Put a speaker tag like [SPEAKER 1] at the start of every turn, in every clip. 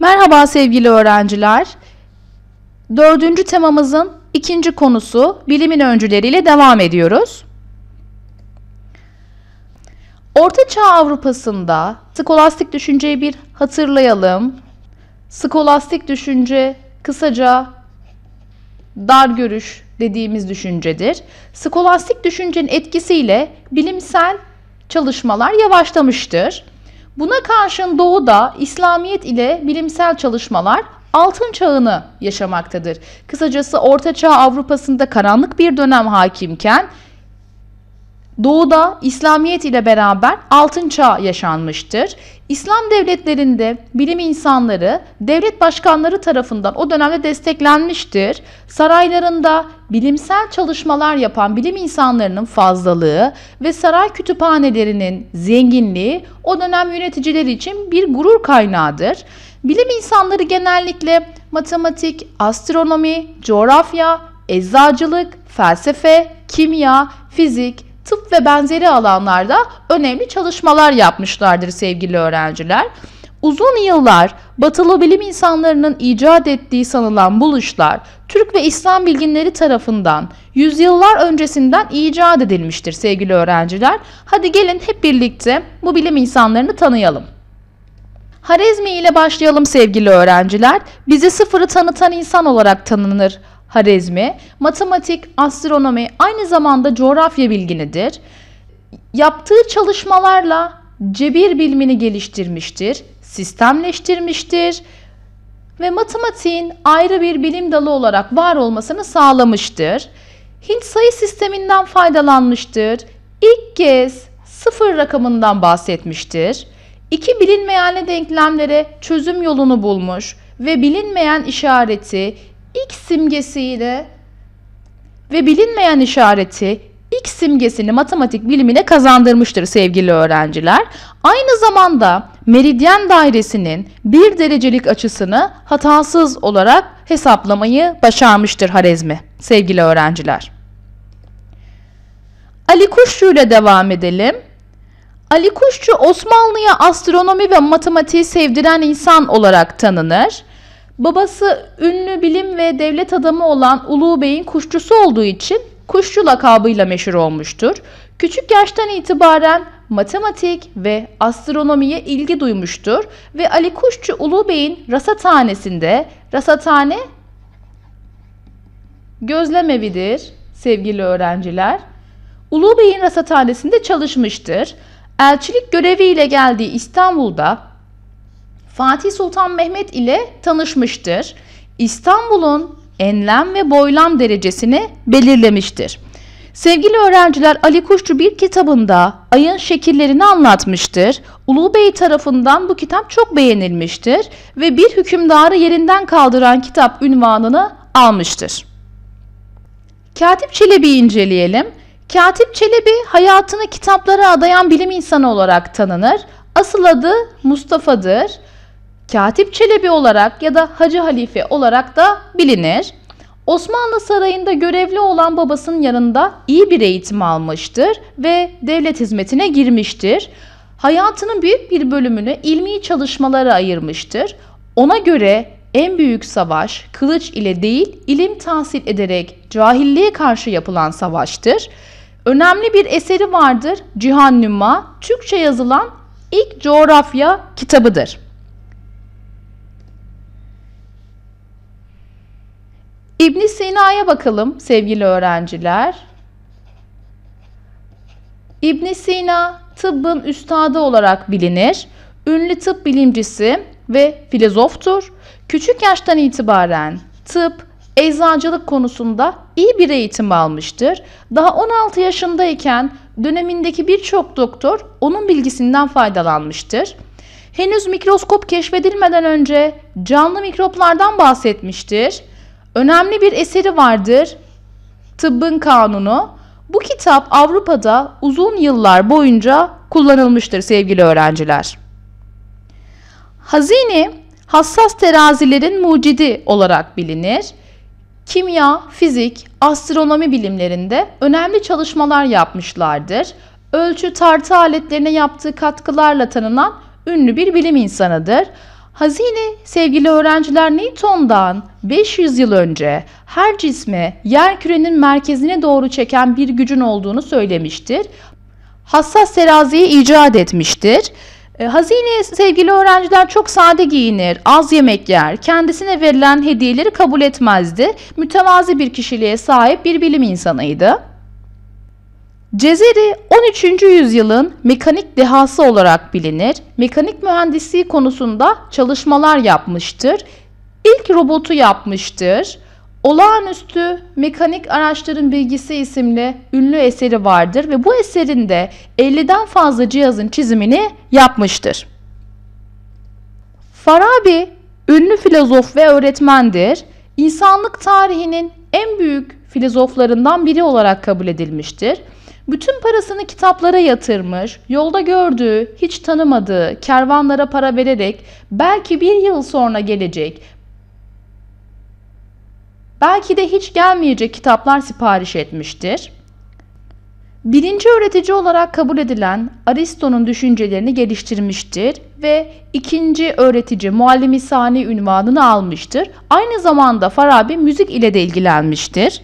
[SPEAKER 1] Merhaba sevgili öğrenciler. Dördüncü temamızın ikinci konusu bilimin öncüleriyle devam ediyoruz. Orta Çağ Avrupa'sında skolastik düşünceyi bir hatırlayalım. Skolastik düşünce kısaca dar görüş dediğimiz düşüncedir. Skolastik düşüncenin etkisiyle bilimsel çalışmalar yavaşlamıştır. Buna karşın doğuda İslamiyet ile bilimsel çalışmalar altın çağını yaşamaktadır. Kısacası Orta Çağ Avrupa'sında karanlık bir dönem hakimken Doğu'da İslamiyet ile beraber altın çağ yaşanmıştır. İslam devletlerinde bilim insanları devlet başkanları tarafından o dönemde desteklenmiştir. Saraylarında bilimsel çalışmalar yapan bilim insanlarının fazlalığı ve saray kütüphanelerinin zenginliği o dönem yöneticileri için bir gurur kaynağıdır. Bilim insanları genellikle matematik, astronomi, coğrafya, eczacılık, felsefe, kimya, fizik, tıp ve benzeri alanlarda önemli çalışmalar yapmışlardır sevgili öğrenciler. Uzun yıllar batılı bilim insanlarının icat ettiği sanılan buluşlar Türk ve İslam bilginleri tarafından yüzyıllar öncesinden icat edilmiştir sevgili öğrenciler. Hadi gelin hep birlikte bu bilim insanlarını tanıyalım. Harezmi ile başlayalım sevgili öğrenciler. Bizi sıfırı tanıtan insan olarak tanınır. Harezmi, matematik, astronomi aynı zamanda coğrafya bilginidir. Yaptığı çalışmalarla cebir bilimini geliştirmiştir, sistemleştirmiştir ve matematiğin ayrı bir bilim dalı olarak var olmasını sağlamıştır. Hint sayı sisteminden faydalanmıştır. İlk kez sıfır rakamından bahsetmiştir. İki bilinmeyenli denklemlere çözüm yolunu bulmuş ve bilinmeyen işareti X simgesiyle ve bilinmeyen işareti X simgesini matematik bilimine kazandırmıştır sevgili öğrenciler. Aynı zamanda meridyen dairesinin bir derecelik açısını hatasız olarak hesaplamayı başarmıştır Harezmi sevgili öğrenciler. Ali Kuşçu ile devam edelim. Ali Kuşçu Osmanlı'ya astronomi ve matematiği sevdiren insan olarak tanınır. Babası ünlü bilim ve devlet adamı olan Ulu Bey'in kuşçusu olduğu için kuşçu lakabıyla meşhur olmuştur. Küçük yaştan itibaren matematik ve astronomiye ilgi duymuştur ve Ali Kuşçu Ulu Bey'in rasathanesinde rasathane gözlem evidir sevgili öğrenciler. Ulu Bey'in rasathanesinde çalışmıştır. Elçilik göreviyle geldiği İstanbul'da Fatih Sultan Mehmet ile tanışmıştır. İstanbul'un enlem ve boylam derecesini belirlemiştir. Sevgili öğrenciler Ali Kuşçu bir kitabında ayın şekillerini anlatmıştır. Ulu Bey tarafından bu kitap çok beğenilmiştir ve bir hükümdarı yerinden kaldıran kitap ünvanını almıştır. Katip Çelebi'yi inceleyelim. Katip Çelebi hayatını kitaplara adayan bilim insanı olarak tanınır. Asıl adı Mustafa'dır. Katip Çelebi olarak ya da Hacı Halife olarak da bilinir. Osmanlı sarayında görevli olan babasının yanında iyi bir eğitim almıştır ve devlet hizmetine girmiştir. Hayatının büyük bir bölümünü ilmi çalışmalara ayırmıştır. Ona göre en büyük savaş kılıç ile değil ilim tahsil ederek cahilliğe karşı yapılan savaştır. Önemli bir eseri vardır Cihan Nüma, Türkçe yazılan ilk coğrafya kitabıdır. İbn Sina'ya bakalım sevgili öğrenciler. İbn Sina tıbbın üstadı olarak bilinir. Ünlü tıp bilimcisi ve filozoftur. Küçük yaştan itibaren tıp, eczacılık konusunda iyi bir eğitim almıştır. Daha 16 yaşındayken dönemindeki birçok doktor onun bilgisinden faydalanmıştır. Henüz mikroskop keşfedilmeden önce canlı mikroplardan bahsetmiştir. Önemli bir eseri vardır. Tıbbın Kanunu. Bu kitap Avrupa'da uzun yıllar boyunca kullanılmıştır sevgili öğrenciler. Hazine hassas terazilerin mucidi olarak bilinir. Kimya, fizik, astronomi bilimlerinde önemli çalışmalar yapmışlardır. Ölçü tartı aletlerine yaptığı katkılarla tanınan ünlü bir bilim insanıdır. Hazine sevgili öğrenciler Newton'dan 500 yıl önce her cisme yer kürenin merkezine doğru çeken bir gücün olduğunu söylemiştir. Hassas teraziyi icat etmiştir. E, hazine sevgili öğrenciler çok sade giyinir, az yemek yer, kendisine verilen hediyeleri kabul etmezdi. Mütevazi bir kişiliğe sahip bir bilim insanıydı. Cezeri 13. yüzyılın mekanik dehası olarak bilinir. Mekanik mühendisliği konusunda çalışmalar yapmıştır. İlk robotu yapmıştır. Olağanüstü Mekanik Araçların Bilgisi isimli ünlü eseri vardır ve bu eserinde 50'den fazla cihazın çizimini yapmıştır. Farabi ünlü filozof ve öğretmendir. İnsanlık tarihinin en büyük filozoflarından biri olarak kabul edilmiştir. Bütün parasını kitaplara yatırmış, yolda gördüğü, hiç tanımadığı kervanlara para vererek belki bir yıl sonra gelecek, belki de hiç gelmeyecek kitaplar sipariş etmiştir. Birinci öğretici olarak kabul edilen Aristo'nun düşüncelerini geliştirmiştir ve ikinci öğretici muallim muallimisani ünvanını almıştır. Aynı zamanda Farabi müzik ile de ilgilenmiştir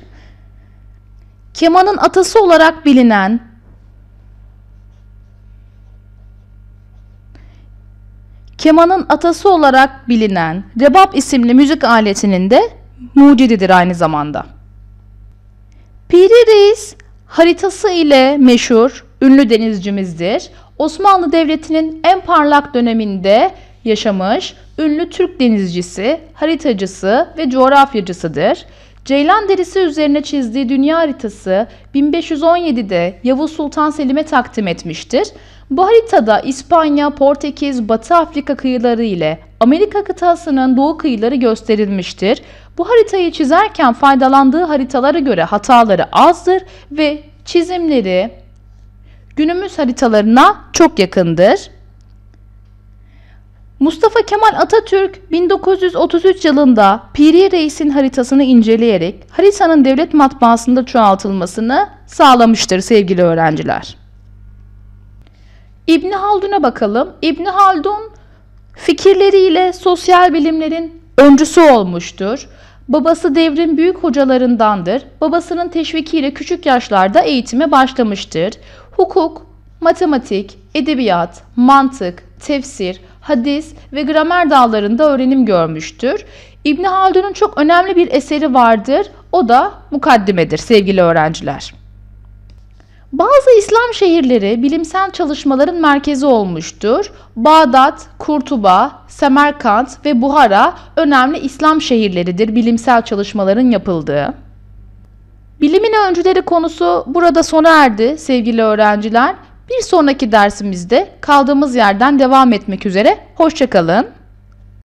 [SPEAKER 1] kemanın atası olarak bilinen kemanın atası olarak bilinen rebab isimli müzik aletinin de mucididir aynı zamanda. Piri Reis haritası ile meşhur ünlü denizcimizdir. Osmanlı Devleti'nin en parlak döneminde yaşamış ünlü Türk denizcisi, haritacısı ve coğrafyacısıdır. Ceylan derisi üzerine çizdiği dünya haritası 1517'de Yavuz Sultan Selim'e takdim etmiştir. Bu haritada İspanya, Portekiz, Batı Afrika kıyıları ile Amerika kıtasının doğu kıyıları gösterilmiştir. Bu haritayı çizerken faydalandığı haritalara göre hataları azdır ve çizimleri günümüz haritalarına çok yakındır. Mustafa Kemal Atatürk 1933 yılında Piri Reis'in haritasını inceleyerek haritanın devlet matbaasında çoğaltılmasını sağlamıştır sevgili öğrenciler. İbni Haldun'a bakalım. İbni Haldun fikirleriyle sosyal bilimlerin öncüsü olmuştur. Babası devrin büyük hocalarındandır. Babasının teşvikiyle küçük yaşlarda eğitime başlamıştır. Hukuk, matematik, edebiyat, mantık, tefsir, hadis ve gramer dallarında öğrenim görmüştür. İbni Haldun'un çok önemli bir eseri vardır. O da mukaddimedir sevgili öğrenciler. Bazı İslam şehirleri bilimsel çalışmaların merkezi olmuştur. Bağdat, Kurtuba, Semerkant ve Buhara önemli İslam şehirleridir bilimsel çalışmaların yapıldığı. Bilimin öncüleri konusu burada sona erdi sevgili öğrenciler. Bir sonraki dersimizde kaldığımız yerden devam etmek üzere. Hoşçakalın.